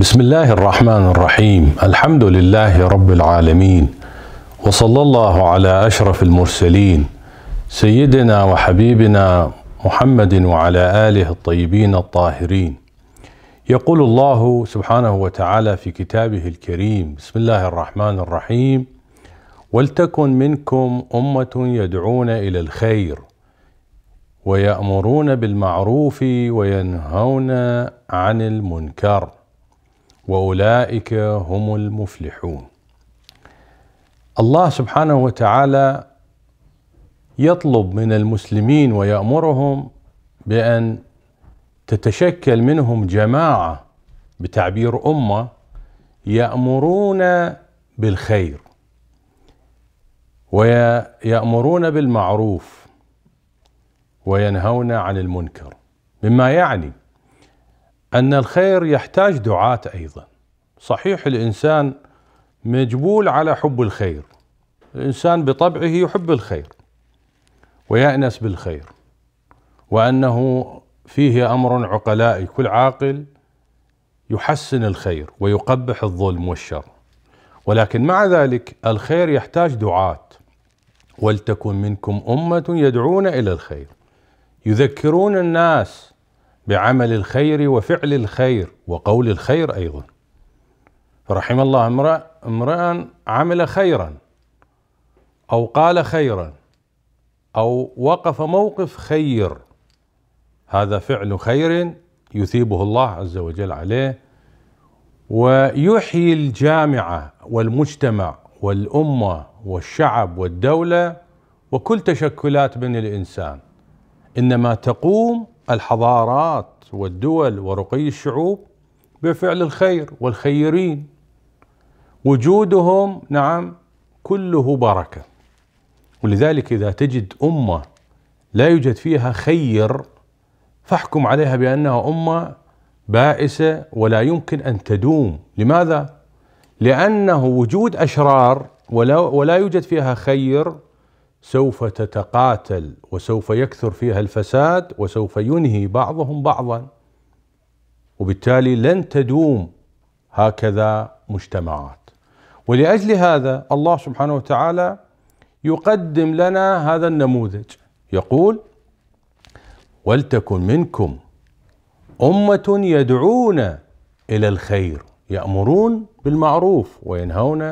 بسم الله الرحمن الرحيم الحمد لله رب العالمين وصلى الله على اشرف المرسلين سيدنا وحبيبنا محمد وعلى اله الطيبين الطاهرين يقول الله سبحانه وتعالى في كتابه الكريم بسم الله الرحمن الرحيم ولتكن منكم امه يدعون الى الخير ويامرون بالمعروف وينهون عن المنكر واولئك هم المفلحون الله سبحانه وتعالى يطلب من المسلمين ويامرهم بان تتشكل منهم جماعه بتعبير امه يامرون بالخير ويامرون بالمعروف وينهون عن المنكر مما يعني أن الخير يحتاج دعاة أيضا صحيح الإنسان مجبول على حب الخير الإنسان بطبعه يحب الخير ويأنس بالخير وأنه فيه أمر عقلائي كل عاقل يحسن الخير ويقبح الظلم والشر ولكن مع ذلك الخير يحتاج دعاة ولتكن منكم أمة يدعون إلى الخير يذكرون الناس بعمل الخير وفعل الخير وقول الخير ايضا فرحم الله امرأ امرأ عمل خيرا او قال خيرا او وقف موقف خير هذا فعل خير يثيبه الله عز وجل عليه ويحيي الجامعه والمجتمع والامه والشعب والدوله وكل تشكلات بني الانسان انما تقوم الحضارات والدول ورقي الشعوب بفعل الخير والخيرين وجودهم نعم كله بركه ولذلك اذا تجد امه لا يوجد فيها خير فاحكم عليها بانها امه بائسه ولا يمكن ان تدوم، لماذا؟ لانه وجود اشرار ولا ولا يوجد فيها خير سوف تتقاتل وسوف يكثر فيها الفساد وسوف ينهي بعضهم بعضا وبالتالي لن تدوم هكذا مجتمعات ولاجل هذا الله سبحانه وتعالى يقدم لنا هذا النموذج يقول ولتكن منكم امه يدعون الى الخير يامرون بالمعروف وينهون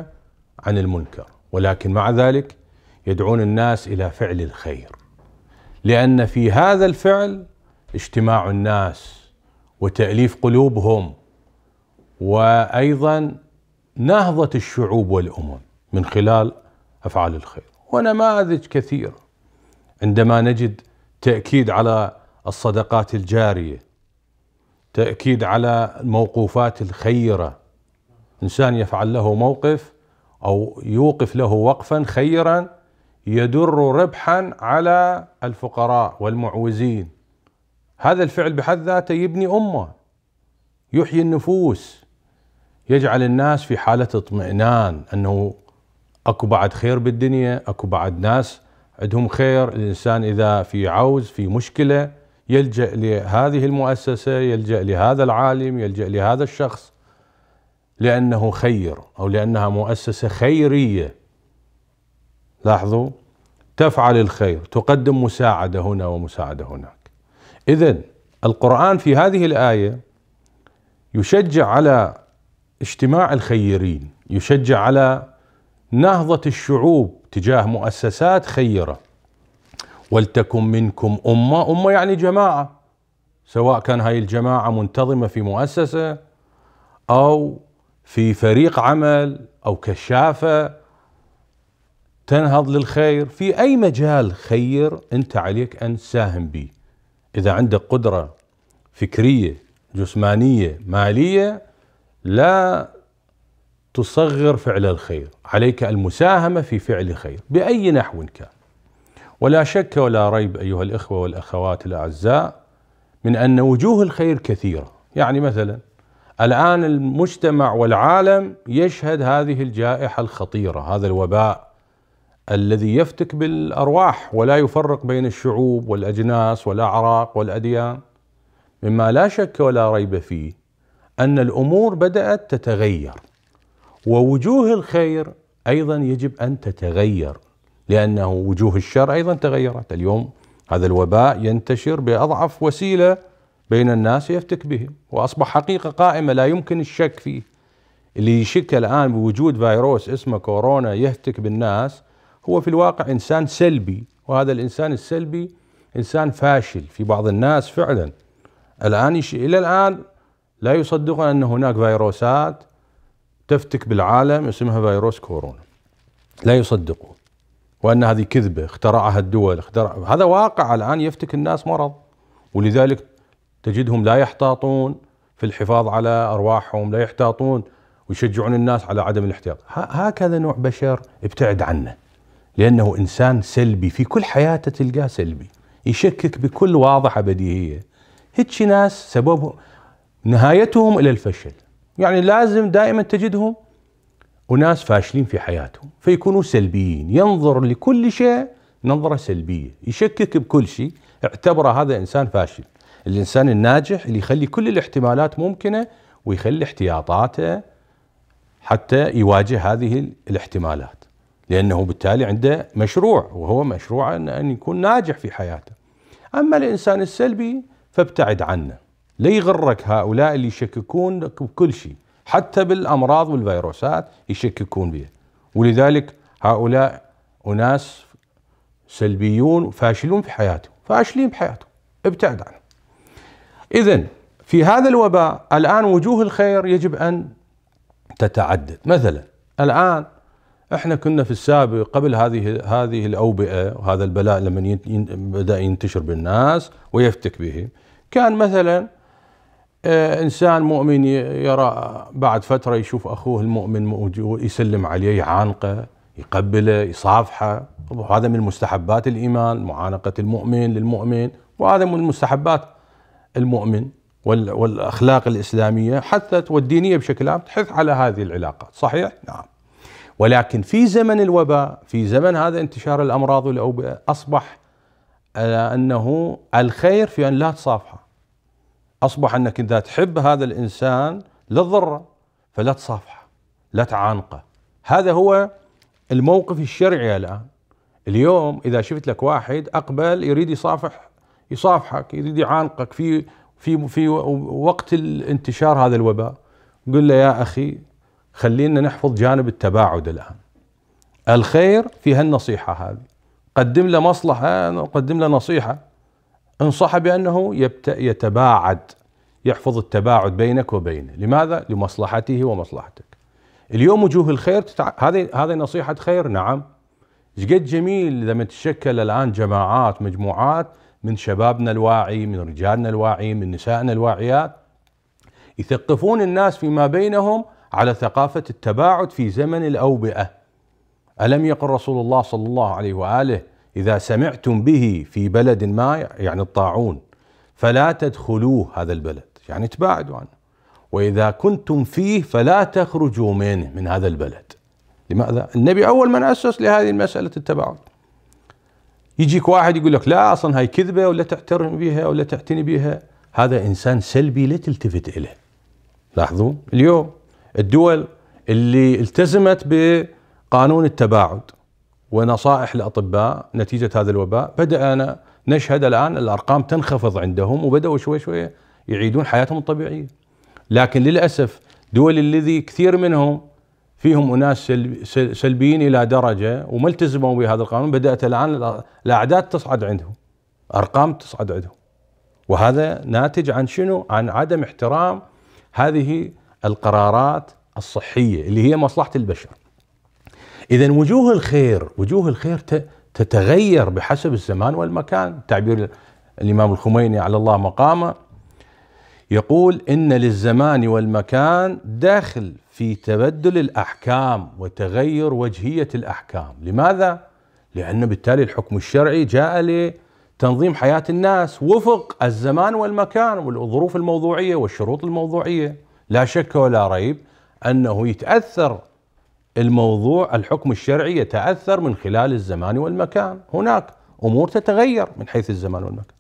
عن المنكر ولكن مع ذلك يدعون الناس الى فعل الخير لان في هذا الفعل اجتماع الناس وتاليف قلوبهم وايضا نهضه الشعوب والامم من خلال افعال الخير ونماذج كثيره عندما نجد تاكيد على الصدقات الجاريه تاكيد على الموقوفات الخيره انسان يفعل له موقف او يوقف له وقفا خيرا يدر ربحا على الفقراء والمعوزين هذا الفعل بحد ذاته يبني امه يحيي النفوس يجعل الناس في حاله اطمئنان انه اكو بعد خير بالدنيا اكو بعد ناس عندهم خير الانسان اذا في عوز في مشكله يلجا لهذه المؤسسه يلجا لهذا العالم يلجا لهذا الشخص لانه خير او لانها مؤسسه خيريه لاحظوا تفعل الخير تقدم مساعدة هنا ومساعدة هناك إذا القرآن في هذه الآية يشجع على اجتماع الخيرين يشجع على نهضة الشعوب تجاه مؤسسات خيرة ولتكن منكم أمة أمة يعني جماعة سواء كان هاي الجماعة منتظمة في مؤسسة أو في فريق عمل أو كشافة تنهض للخير في أي مجال خير أنت عليك أن تساهم به إذا عندك قدرة فكرية جسمانية مالية لا تصغر فعل الخير عليك المساهمة في فعل خير بأي نحو كان ولا شك ولا ريب أيها الإخوة والأخوات الأعزاء من أن وجوه الخير كثيرة يعني مثلا الآن المجتمع والعالم يشهد هذه الجائحة الخطيرة هذا الوباء الذي يفتك بالارواح ولا يفرق بين الشعوب والاجناس والاعراق والاديان مما لا شك ولا ريب فيه ان الامور بدات تتغير ووجوه الخير ايضا يجب ان تتغير لانه وجوه الشر ايضا تغيرت اليوم هذا الوباء ينتشر باضعف وسيله بين الناس يفتك به واصبح حقيقه قائمه لا يمكن الشك فيه اللي يشك الان بوجود فيروس اسمه كورونا يهتك بالناس هو في الواقع انسان سلبي وهذا الانسان السلبي انسان فاشل في بعض الناس فعلا الان يش... الى الان لا يصدقون ان هناك فيروسات تفتك بالعالم اسمها فيروس كورونا لا يصدقون وان هذه كذبه اخترعها الدول اخترع هذا واقع الان يفتك الناس مرض ولذلك تجدهم لا يحتاطون في الحفاظ على ارواحهم لا يحتاطون ويشجعون الناس على عدم الاحتياط هكذا نوع بشر ابتعد عنه لأنه إنسان سلبي في كل حياته تلقاه سلبي يشكك بكل واضحة بديهية هيك ناس سببهم نهايتهم إلى الفشل يعني لازم دائما تجدهم أناس فاشلين في حياتهم فيكونوا سلبيين ينظر لكل شيء نظرة سلبية يشكك بكل شيء اعتبره هذا إنسان فاشل الإنسان الناجح اللي يخلي كل الاحتمالات ممكنة ويخلي احتياطاته حتى يواجه هذه الاحتمالات لأنه بالتالي عنده مشروع وهو مشروع أن يكون ناجح في حياته أما الإنسان السلبي فابتعد عنه لا يغرك هؤلاء اللي يشككون بكل شيء حتى بالأمراض والفيروسات يشككون بها ولذلك هؤلاء أناس سلبيون فاشلون في حياتهم فاشلين بحياتهم ابتعد عنهم إذا في هذا الوباء الآن وجوه الخير يجب أن تتعدد مثلا الآن احنا كنا في السابق قبل هذه هذه الاوبئه وهذا البلاء لما بدا ينتشر بالناس ويفتك به كان مثلا آه، انسان مؤمن يرى بعد فتره يشوف اخوه المؤمن موجود يسلم عليه يعانقه يقبله يصافحه وهذا من مستحبات الايمان معانقه المؤمن للمؤمن وهذا من مستحبات المؤمن والاخلاق الاسلاميه حثت والدينيه بشكل عام تحث على هذه العلاقات صحيح نعم ولكن في زمن الوباء في زمن هذا انتشار الأمراض والأوبئة أصبح آه، أنه الخير في أن لا تصافحه أصبح أنك إذا تحب هذا الإنسان لا تضره فلا تصافحه لا تعانقه هذا هو الموقف الشرعي الآن اليوم إذا شفت لك واحد أقبل يريد يصافح يصافحك يريد يعانقك في في في وقت انتشار هذا الوباء قل له يا أخي خلينا نحفظ جانب التباعد الآن الخير في هالنصيحة هذه قدم له مصلحة قدم له نصيحة انصح بأنه يتباعد يحفظ التباعد بينك وبينه لماذا؟ لمصلحته ومصلحتك اليوم وجوه الخير تتع... هذه هذه نصيحة خير نعم قد جميل لما تتشكل الآن جماعات مجموعات من شبابنا الواعي من رجالنا الواعي من نسائنا الواعيات يثقفون الناس فيما بينهم على ثقافة التباعد في زمن الأوبئة ألم يقل رسول الله صلى الله عليه وآله إذا سمعتم به في بلد ما يعني الطاعون فلا تدخلوه هذا البلد يعني تباعدوا عنه وإذا كنتم فيه فلا تخرجوا منه من هذا البلد لماذا؟ النبي أول من أسس لهذه المسألة التباعد يجيك واحد يقول لك لا أصلا هاي كذبة ولا تعترف بها ولا تعتني بها هذا إنسان سلبي لا تلتفت إليه لاحظوا اليوم الدول اللي التزمت بقانون التباعد ونصائح الاطباء نتيجه هذا الوباء بدانا نشهد الان الارقام تنخفض عندهم وبداوا شوي شوي يعيدون حياتهم الطبيعيه لكن للاسف دول الذي كثير منهم فيهم اناس سلبيين الى درجه وما التزموا بهذا القانون بدات الان الاعداد تصعد عندهم ارقام تصعد عندهم وهذا ناتج عن شنو؟ عن عدم احترام هذه القرارات الصحيه اللي هي مصلحه البشر. اذا وجوه الخير، وجوه الخير تتغير بحسب الزمان والمكان، تعبير الامام الخميني على الله مقامه يقول ان للزمان والمكان داخل في تبدل الاحكام وتغير وجهيه الاحكام، لماذا؟ لان بالتالي الحكم الشرعي جاء لتنظيم حياه الناس وفق الزمان والمكان والظروف الموضوعيه والشروط الموضوعيه. لا شك ولا ريب أنه يتأثر الموضوع الحكم الشرعي يتأثر من خلال الزمان والمكان هناك أمور تتغير من حيث الزمان والمكان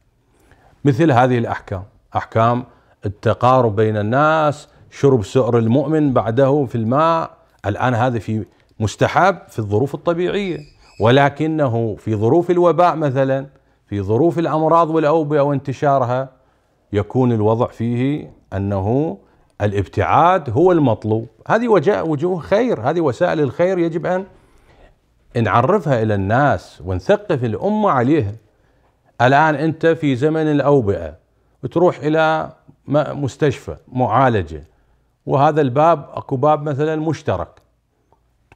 مثل هذه الأحكام أحكام التقارب بين الناس شرب سؤر المؤمن بعده في الماء الآن هذا في مستحب في الظروف الطبيعية ولكنه في ظروف الوباء مثلا في ظروف الأمراض والأوبئة وانتشارها يكون الوضع فيه أنه الابتعاد هو المطلوب هذه وجوه خير هذه وسائل الخير يجب أن نعرفها إلى الناس ونثقف الأمة عليها الآن أنت في زمن الأوبئة تروح إلى مستشفى معالجة وهذا الباب أكو باب مثلا مشترك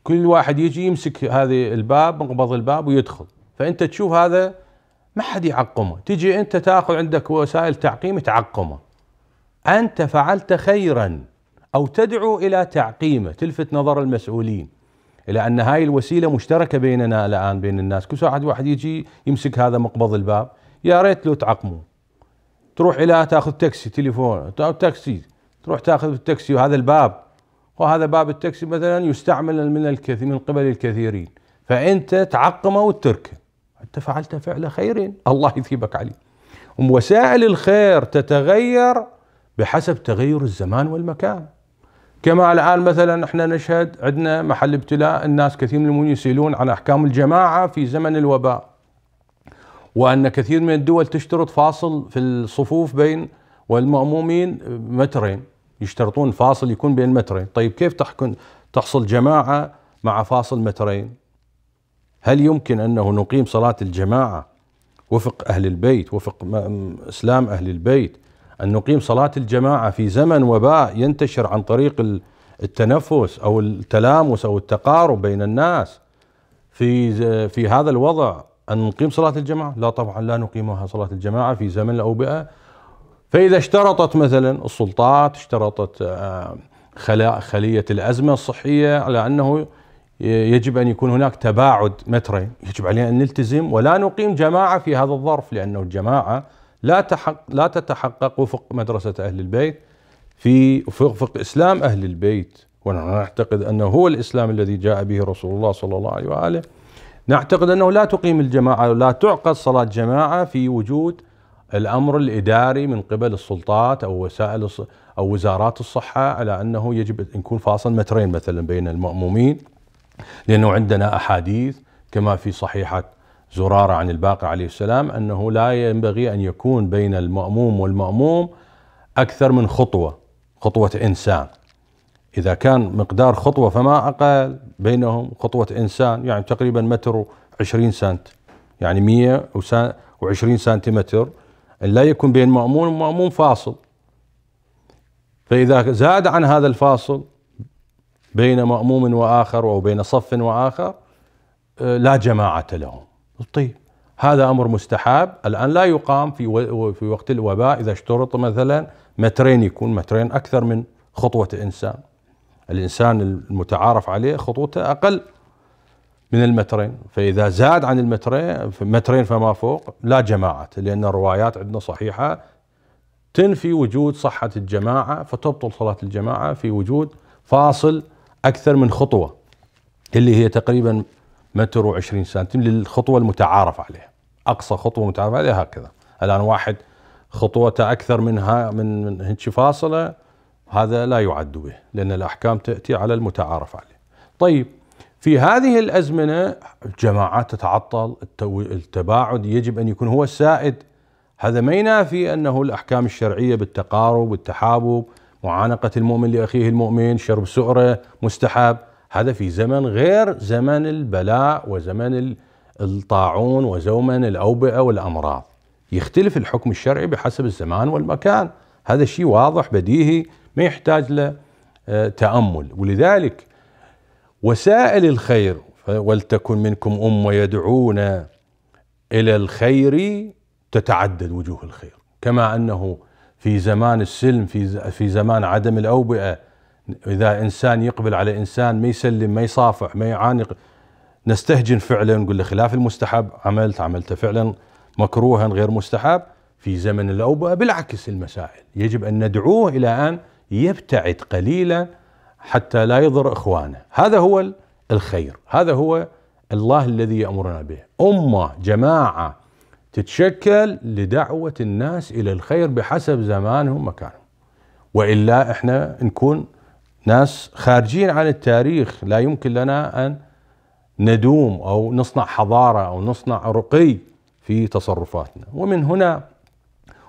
كل واحد يجي يمسك هذه الباب مقبض الباب ويدخل فأنت تشوف هذا ما حد يعقمه تجي أنت تأخذ عندك وسائل تعقيم تعقمه انت فعلت خيرا او تدعو الى تعقيمه تلفت نظر المسؤولين الى ان هاي الوسيله مشتركه بيننا الان بين الناس كل واحد واحد يجي يمسك هذا مقبض الباب يا ريت لو تعقمه تروح الى تاخذ تاكسي تليفون تاكسي تروح تاخذ التاكسي وهذا الباب وهذا باب التاكسي مثلا يستعمل من الكثير من قبل الكثيرين فانت تعقمه وتركه انت فعلت فعل خير الله يثيبك عليه وسائل الخير تتغير بحسب تغير الزمان والمكان كما الآن مثلا احنا نشهد عندنا محل ابتلاء الناس كثير من المؤمنين يسألون عن أحكام الجماعة في زمن الوباء وأن كثير من الدول تشترط فاصل في الصفوف بين والمأمومين مترين يشترطون فاصل يكون بين مترين طيب كيف تحكم تحصل جماعة مع فاصل مترين هل يمكن أنه نقيم صلاة الجماعة وفق أهل البيت وفق إسلام أهل البيت أن نقيم صلاة الجماعة في زمن وباء ينتشر عن طريق التنفس أو التلامس أو التقارب بين الناس في في هذا الوضع أن نقيم صلاة الجماعة لا طبعا لا نقيمها صلاة الجماعة في زمن الأوبئة فإذا اشترطت مثلا السلطات اشترطت آه، خلية الأزمة الصحية على أنه يجب أن يكون هناك تباعد مترين يجب علينا أن نلتزم ولا نقيم جماعة في هذا الظرف لأنه الجماعة لا تحق لا تتحقق وفق مدرسة أهل البيت في وفق إسلام أهل البيت ونحن نعتقد أنه هو الإسلام الذي جاء به رسول الله صلى الله عليه وآله نعتقد أنه لا تقيم الجماعة ولا تعقد صلاة جماعة في وجود الأمر الإداري من قبل السلطات أو وسائل أو وزارات الصحة على أنه يجب أن يكون فاصل مترين مثلا بين المأمومين لأنه عندنا أحاديث كما في صحيحة زرارة عن الباقر عليه السلام أنه لا ينبغي أن يكون بين المأموم والمأموم أكثر من خطوة خطوة إنسان إذا كان مقدار خطوة فما أقل بينهم خطوة إنسان يعني تقريبا متر وعشرين سنت يعني مية وعشرين سنتيمتر لا يكون بين مأموم ومأموم فاصل فإذا زاد عن هذا الفاصل بين مأموم وآخر أو بين صف وآخر آه، لا جماعة لهم طيب هذا امر مستحب الان لا يقام في و... في وقت الوباء اذا اشترط مثلا مترين يكون مترين اكثر من خطوه انسان الانسان المتعارف عليه خطوته اقل من المترين فاذا زاد عن المترين مترين فما فوق لا جماعه لان الروايات عندنا صحيحه تنفي وجود صحه الجماعه فتبطل صلاه الجماعه في وجود فاصل اكثر من خطوه اللي هي تقريبا متر و20 سنتيم للخطوه المتعارف عليها اقصى خطوه متعارف عليها هكذا الان واحد خطوته اكثر منها من من هيك فاصله هذا لا يعد به لان الاحكام تاتي على المتعارف عليه. طيب في هذه الازمنه الجماعات تتعطل التباعد يجب ان يكون هو السائد هذا ما ينافي انه الاحكام الشرعيه بالتقارب والتحابب معانقه المؤمن لاخيه المؤمن شرب سؤره مستحب هذا في زمن غير زمن البلاء وزمن الطاعون وزمن الأوبئة والأمراض يختلف الحكم الشرعي بحسب الزمان والمكان هذا الشيء واضح بديهي ما يحتاج له آه، تأمل ولذلك وسائل الخير ولتكن منكم أمة يدعون إلى الخير تتعدد وجوه الخير كما أنه في زمان السلم في في زمان عدم الأوبئة اذا انسان يقبل على انسان ما يسلم ما يصافح ما يعانق نستهجن فعلا نقول له خلاف المستحب عملت عملت فعلا مكروها غير مستحب في زمن الاوبئه بالعكس المسائل يجب ان ندعوه الى ان يبتعد قليلا حتى لا يضر اخوانه هذا هو الخير هذا هو الله الذي يامرنا به امه جماعه تتشكل لدعوه الناس الى الخير بحسب زمانهم مكانهم والا احنا نكون ناس خارجين عن التاريخ لا يمكن لنا أن ندوم أو نصنع حضارة أو نصنع رقي في تصرفاتنا ومن هنا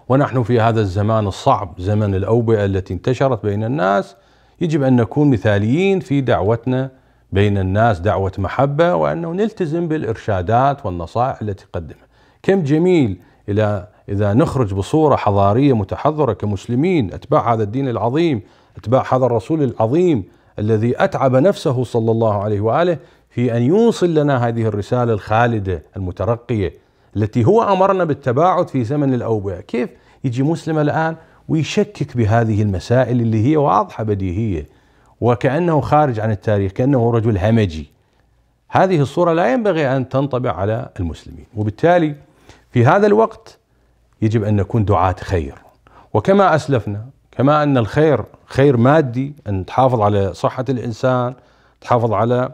ونحن في هذا الزمان الصعب زمن الأوبئة التي انتشرت بين الناس يجب أن نكون مثاليين في دعوتنا بين الناس دعوة محبة وأنه نلتزم بالإرشادات والنصائح التي قدمها كم جميل إلى إذا نخرج بصورة حضارية متحضرة كمسلمين أتباع هذا الدين العظيم اتباع هذا الرسول العظيم الذي اتعب نفسه صلى الله عليه واله في ان يوصل لنا هذه الرساله الخالده المترقيه التي هو امرنا بالتباعد في زمن الاوبئه، كيف يجي مسلم الان ويشكك بهذه المسائل اللي هي واضحه بديهيه وكانه خارج عن التاريخ، كانه رجل همجي. هذه الصوره لا ينبغي ان تنطبع على المسلمين، وبالتالي في هذا الوقت يجب ان نكون دعاة خير، وكما اسلفنا كما أن الخير خير مادي أن تحافظ على صحة الإنسان تحافظ على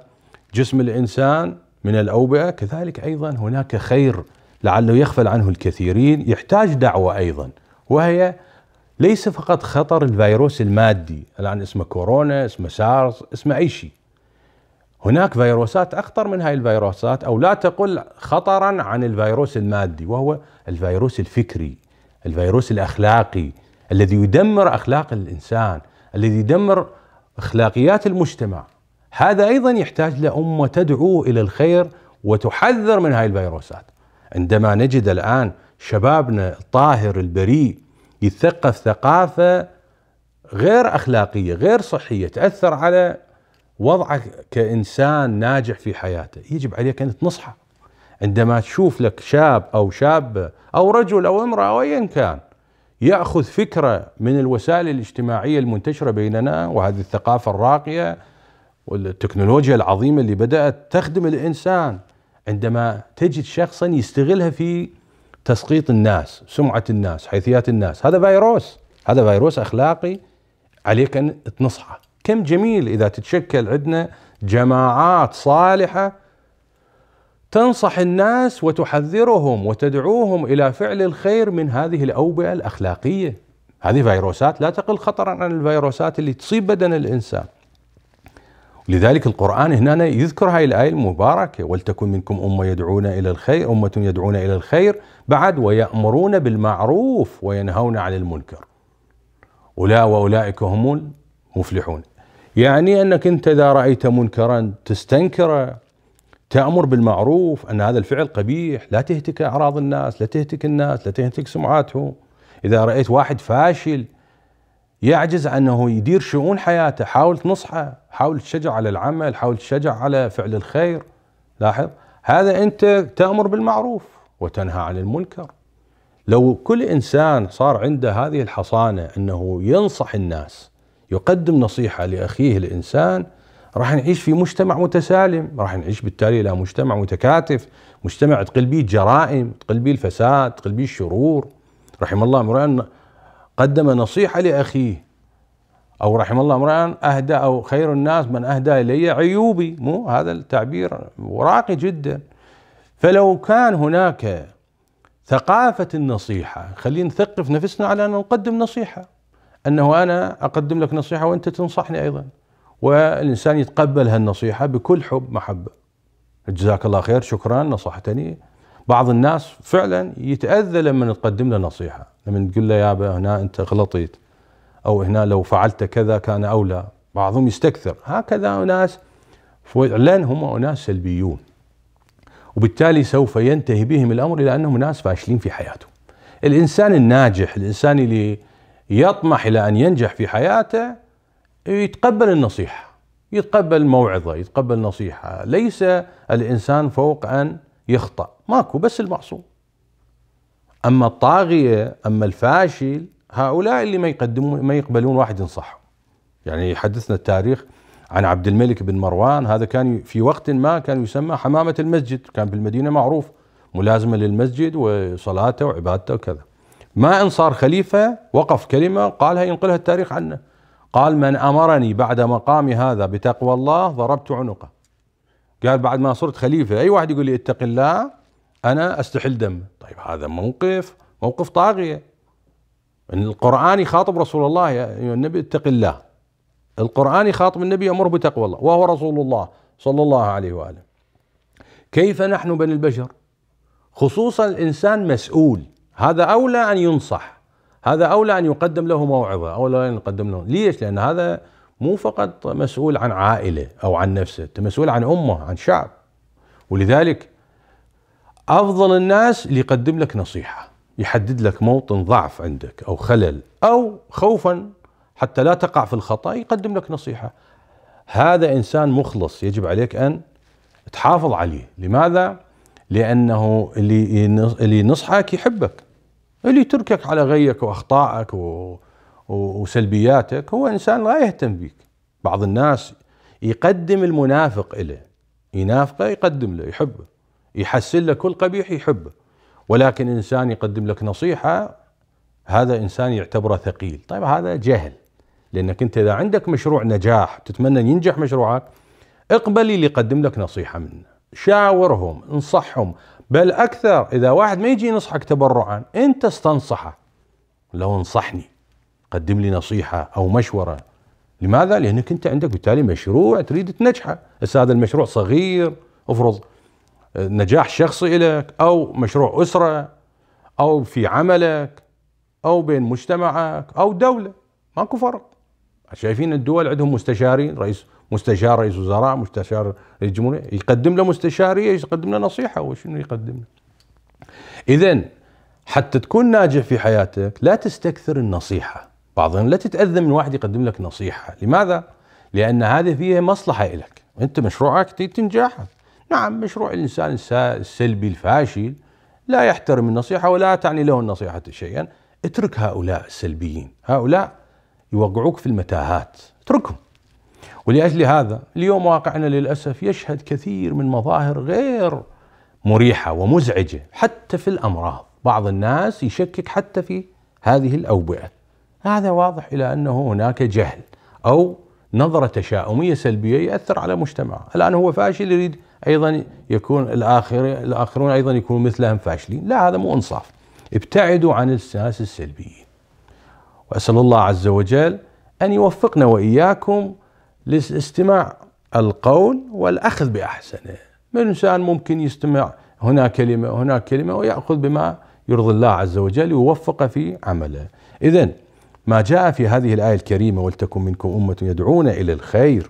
جسم الإنسان من الأوبئة كذلك أيضا هناك خير لعله يغفل عنه الكثيرين يحتاج دعوة أيضا وهي ليس فقط خطر الفيروس المادي الآن اسمه كورونا اسمه سارس اسمه أي شيء هناك فيروسات أخطر من هاي الفيروسات أو لا تقل خطرا عن الفيروس المادي وهو الفيروس الفكري الفيروس الأخلاقي الذي يدمر اخلاق الانسان الذي يدمر اخلاقيات المجتمع هذا ايضا يحتاج لامه تدعو الى الخير وتحذر من هاي الفيروسات عندما نجد الان شبابنا الطاهر البريء يتثقف ثقافه غير اخلاقيه غير صحيه تاثر على وضعك كانسان ناجح في حياته يجب عليك ان تنصحه عندما تشوف لك شاب او شابه او رجل او امراه او ايا كان ياخذ فكره من الوسائل الاجتماعيه المنتشره بيننا وهذه الثقافه الراقيه والتكنولوجيا العظيمه اللي بدات تخدم الانسان عندما تجد شخصا يستغلها في تسقيط الناس، سمعه الناس، حيثيات الناس، هذا فيروس، هذا فيروس اخلاقي عليك ان تنصحه، كم جميل اذا تتشكل عندنا جماعات صالحه تنصح الناس وتحذرهم وتدعوهم الى فعل الخير من هذه الاوبئه الاخلاقيه. هذه فيروسات لا تقل خطرا عن الفيروسات اللي تصيب بدن الانسان. لذلك القرآن هنا يذكر هذه الآية المباركة ولتكن منكم أمة يدعون إلى الخير أمة يدعون إلى الخير بعد ويأمرون بالمعروف وينهون عن المنكر أولا وأولئك هم المفلحون يعني أنك أنت إذا رأيت منكرا تستنكره تأمر بالمعروف أن هذا الفعل قبيح لا تهتك أعراض الناس لا تهتك الناس لا تهتك سمعاتهم إذا رأيت واحد فاشل يعجز أنه يدير شؤون حياته حاول تنصحه حاول تشجع على العمل حاول تشجع على فعل الخير لاحظ هذا أنت تأمر بالمعروف وتنهى عن المنكر لو كل إنسان صار عنده هذه الحصانة أنه ينصح الناس يقدم نصيحة لأخيه الإنسان راح نعيش في مجتمع متسالم راح نعيش بالتالي الى مجتمع متكاتف مجتمع تقل به الجرائم تقل به الفساد تقل به الشرور رحم الله امرأة قدم نصيحه لاخيه او رحم الله امرأة اهدى او خير الناس من اهدى الي عيوبي مو هذا التعبير وراقي جدا فلو كان هناك ثقافه النصيحه خلينا نثقف نفسنا على ان نقدم نصيحه انه انا اقدم لك نصيحه وانت تنصحني ايضا والإنسان يتقبل هالنصيحة بكل حب محبة جزاك الله خير شكرا نصحتني بعض الناس فعلا يتأذى لما تقدم له نصيحة لما تقول له يا با هنا أنت غلطيت أو هنا لو فعلت كذا كان أولى بعضهم يستكثر هكذا أناس فعلا هم أناس سلبيون وبالتالي سوف ينتهي بهم الأمر إلى أنهم ناس فاشلين في حياتهم الإنسان الناجح الإنسان اللي يطمح إلى أن ينجح في حياته يتقبل النصيحة يتقبل موعظة يتقبل نصيحة ليس الإنسان فوق أن يخطأ ماكو بس المعصوم أما الطاغية أما الفاشل هؤلاء اللي ما يقدمون ما يقبلون واحد ينصحهم يعني يحدثنا التاريخ عن عبد الملك بن مروان هذا كان في وقت ما كان يسمى حمامة المسجد كان بالمدينة معروف ملازمة للمسجد وصلاته وعبادته وكذا ما إن صار خليفة وقف كلمة قالها ينقلها التاريخ عنه قال من امرني بعد مقامي هذا بتقوى الله ضربت عنقه قال بعد ما صرت خليفه اي واحد يقول لي اتق الله انا استحل دمه طيب هذا موقف موقف طاغيه ان القران يخاطب رسول الله يا ايها النبي اتق الله القران يخاطب النبي يامره بتقوى الله وهو رسول الله صلى الله عليه واله كيف نحن بني البشر خصوصا الانسان مسؤول هذا اولى ان ينصح هذا أولى أن يقدم له موعظة أولى أن يقدم له ليش لأن هذا مو فقط مسؤول عن عائلة أو عن نفسه انت مسؤول عن أمة عن شعب ولذلك أفضل الناس اللي يقدم لك نصيحة يحدد لك موطن ضعف عندك أو خلل أو خوفا حتى لا تقع في الخطأ يقدم لك نصيحة هذا إنسان مخلص يجب عليك أن تحافظ عليه لماذا؟ لأنه اللي اللي ينصحك يحبك اللي يتركك على غيك واخطائك و... وسلبياتك هو انسان لا يهتم بك بعض الناس يقدم المنافق له ينافقه يقدم له يحبه يحسن له كل قبيح يحبه ولكن انسان يقدم لك نصيحه هذا انسان يعتبره ثقيل طيب هذا جهل لانك انت اذا عندك مشروع نجاح تتمنى ينجح مشروعك اقبل اللي يقدم لك نصيحه منه شاورهم انصحهم بل اكثر اذا واحد ما يجي ينصحك تبرعا انت استنصحه لو انصحني قدم لي نصيحه او مشوره لماذا؟ لانك انت عندك بالتالي مشروع تريد تنجحه، هسه هذا المشروع صغير افرض آه، نجاح شخصي لك او مشروع اسره او في عملك او بين مجتمعك او دوله ماكو فرق شايفين الدول عندهم مستشارين رئيس مستشار رئيس وزراء مستشار رئيس جمهورية يقدم له مستشارية يقدم له نصيحة وشنو يقدم له إذا حتى تكون ناجح في حياتك لا تستكثر النصيحة بعضهم لا تتأذى من واحد يقدم لك نصيحة لماذا؟ لأن هذه فيها مصلحة لك أنت مشروعك تنجح نعم مشروع الإنسان السلبي الفاشل لا يحترم النصيحة ولا تعني له النصيحة شيئا اترك هؤلاء السلبيين هؤلاء يوقعوك في المتاهات اتركهم ولأجل هذا اليوم واقعنا للأسف يشهد كثير من مظاهر غير مريحة ومزعجة حتى في الأمراض بعض الناس يشكك حتى في هذه الأوبئة هذا واضح إلى أنه هناك جهل أو نظرة تشاؤمية سلبية يأثر على مجتمع الآن هو فاشل يريد أيضا يكون الآخر الآخرون أيضا يكونوا مثلهم فاشلين لا هذا مو إنصاف ابتعدوا عن الناس السلبيين وأسأل الله عز وجل أن يوفقنا وإياكم لاستماع القول والأخذ بأحسنه من إنسان ممكن يستمع هنا كلمة هنا كلمة ويأخذ بما يرضي الله عز وجل ويوفق في عمله إذا ما جاء في هذه الآية الكريمة ولتكن منكم أمة يدعون إلى الخير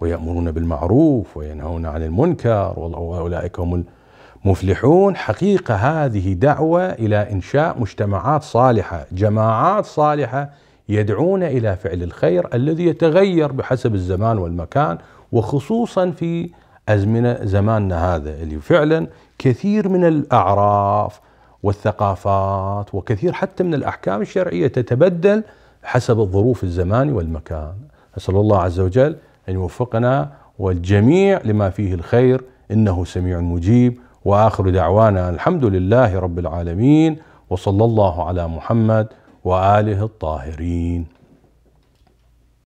ويأمرون بالمعروف وينهون عن المنكر وأولئك هم المفلحون حقيقة هذه دعوة إلى إنشاء مجتمعات صالحة جماعات صالحة يدعون الى فعل الخير الذي يتغير بحسب الزمان والمكان وخصوصا في ازمنه زماننا هذا اللي فعلا كثير من الاعراف والثقافات وكثير حتى من الاحكام الشرعيه تتبدل حسب الظروف الزمان والمكان. اسال الله عز وجل ان يوفقنا والجميع لما فيه الخير انه سميع مجيب واخر دعوانا الحمد لله رب العالمين وصلى الله على محمد وآله الطاهرين